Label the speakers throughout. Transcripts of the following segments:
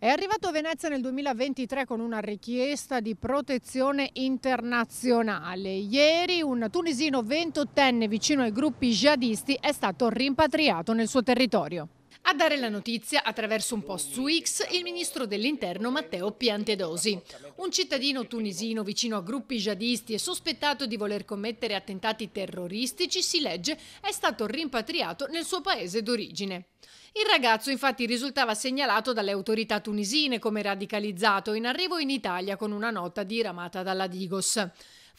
Speaker 1: È arrivato a Venezia nel 2023 con una richiesta di protezione internazionale. Ieri un tunisino ventottenne vicino ai gruppi jihadisti è stato rimpatriato nel suo territorio. A dare la notizia attraverso un post su X il ministro dell'interno Matteo Piantedosi. Un cittadino tunisino vicino a gruppi jihadisti e sospettato di voler commettere attentati terroristici, si legge, è stato rimpatriato nel suo paese d'origine. Il ragazzo infatti risultava segnalato dalle autorità tunisine come radicalizzato in arrivo in Italia con una nota diramata dalla Digos.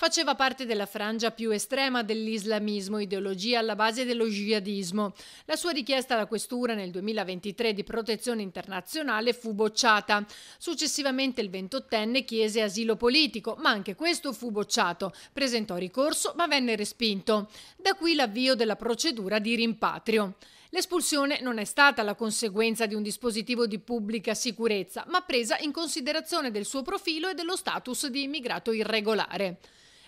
Speaker 1: Faceva parte della frangia più estrema dell'islamismo, ideologia alla base dello jihadismo. La sua richiesta alla questura nel 2023 di protezione internazionale fu bocciata. Successivamente il ventottenne chiese asilo politico, ma anche questo fu bocciato. Presentò ricorso, ma venne respinto. Da qui l'avvio della procedura di rimpatrio. L'espulsione non è stata la conseguenza di un dispositivo di pubblica sicurezza, ma presa in considerazione del suo profilo e dello status di immigrato irregolare.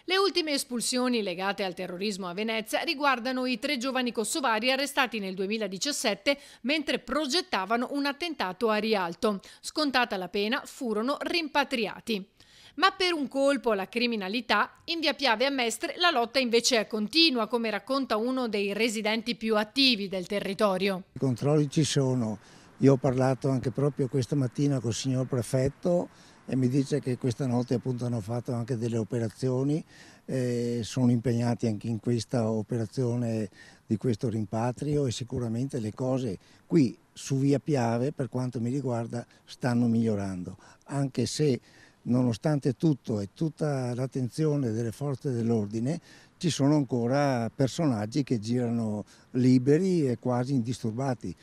Speaker 1: Le ultime espulsioni legate al terrorismo a Venezia riguardano i tre giovani kosovari arrestati nel 2017 mentre progettavano un attentato a Rialto. Scontata la pena, furono rimpatriati. Ma per un colpo alla criminalità, in via Piave a Mestre la lotta invece è continua, come racconta uno dei residenti più attivi del territorio.
Speaker 2: I controlli ci sono, io ho parlato anche proprio questa mattina col signor prefetto e mi dice che questa notte appunto hanno fatto anche delle operazioni, eh, sono impegnati anche in questa operazione di questo rimpatrio e sicuramente le cose qui su via Piave per quanto mi riguarda stanno migliorando, anche se nonostante tutto e tutta l'attenzione delle forze dell'ordine ci sono ancora personaggi che girano liberi e quasi indisturbati.